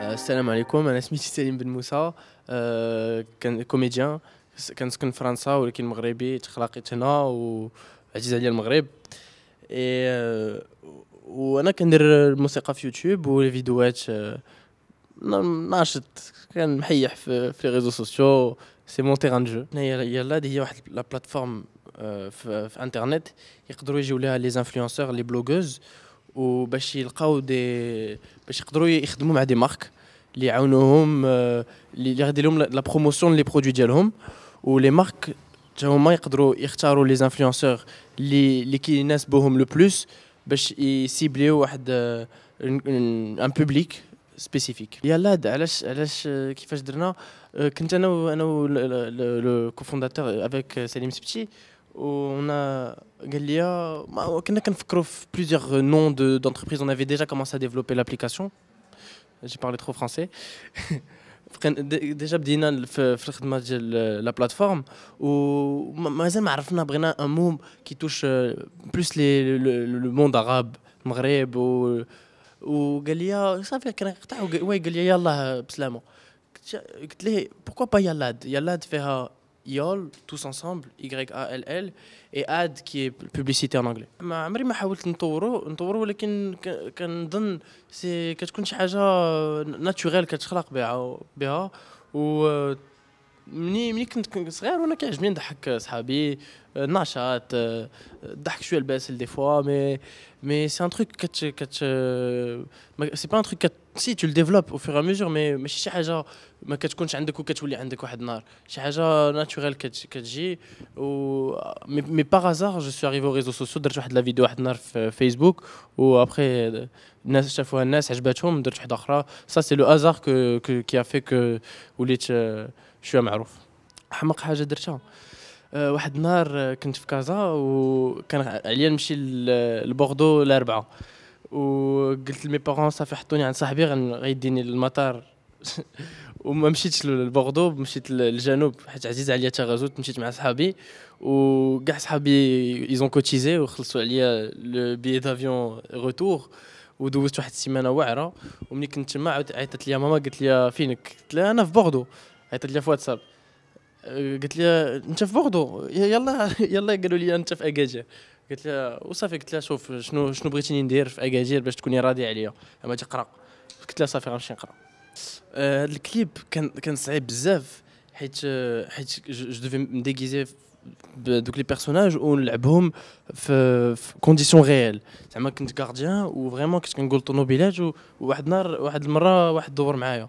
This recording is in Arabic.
السلام عليكم انا سميتي سليم بن موسى كان كوميديان كنسكن فرنسا ولكن مغربي تخلقت هنا وعزيز عليا المغرب وانا كندير الموسيقى في يوتيوب والفيديوهات ناشط محيح في لي ريزو سوسيو سي مون تيران جو هنايا يلا هي واحد لا بلاتفورم في انترنت يقدروا يجيو لها لي انفلونسور لي بلوغوز وباش يلقاو دي باش يقدروا يخدموا مع دي مارك اللي يعاونوهم آه، اللي غادي لهم لا بروموسيون لي برودوي ديالهم ولي مارك حتى هما يقدروا يختاروا لي انفلونسور اللي اللي كيناسبوهم لو بلوس باش يسيبليو واحد ان بوبليك سبيسيفيك يلا علاش علاش آه، كيفاش درنا آه، كنت انا انا لو كوفونداتور افيك سليم سبتي on a Galia. On a plusieurs euh, noms d'entreprises. On avait déjà commencé à développer l'application. J'ai parlé trop français. Déjà, on a la plateforme. Mais on a un mot qui touche euh, plus les, le, le monde arabe, le Maghreb. Euh, Galia, ça fait qu'on a. Oui, Galia, Yallah, Pourquoi pas Yalad, Yallad fait. يول توس انسامبل Y A L L اي اد كي بوبليسيتي ان انجلي ما عمري ما حاولت نطورو نطورو ولكن كنظن سي كتكون شي حاجه ناتوريل كتخلق بها بها و مني مني كنت صغير وانا كيعجبني نضحك صحابي نشاط آه، ضحك شويه الباسل دي فوا مي مي سي ان تروك كتش كتش سي با ان تروك سي تو ديفلوب او فيغ ميزور مي ماشي شي حاجه ما كتكونش عندك وكتولي عندك واحد النهار شي حاجه ناتشورال كتجي و مي باغ ازار جو سو اريفي او ريزو سوسيو درت واحد لا فيديو واحد النهار في فيسبوك و ابخي الناس شافوها الناس عجباتهم درت واحده اخرى سا سي لو ازار كو كي ا كو وليت شويه آه، معروف احمق حاجه درتها آه، واحد النهار آه، كنت في كازا وكان عليا نمشي لبوردو الاربعه وقلت لمي بارون صافي حطوني عند صاحبي غيديني للمطار وما مشيتش لبوردو مشيت للجنوب حيت عزيز عليا تغازوت مشيت مع صحابي وكاع صحابي ايزون كوتيزي وخلصوا عليا لو بيي دافيون روتور ودوزت واحد السيمانه واعره وملي كنت تما عيطت لي ماما قالت لي فينك قلت لها انا في بوردو عيطت لي في واتساب قلت لها انت في بوردو يلا يلا قالوا لي انت في اكادير قلت لها وصافي قلت لها شوف شنو شنو بغيتيني ندير في اكادير باش تكوني راضيه عليا اما تقرا قلت لها صافي غنمشي نقرا هذا آه، الكليب كان كان صعيب بزاف حيت حيت جو دوفي مديغيزي بدوك لي بيرسوناج ونلعبهم في, في كونديسيون ريال زعما كنت غارديان وفريمون كنت كنقول طونوبيلات وواحد النهار واحد المره واحد دور معايا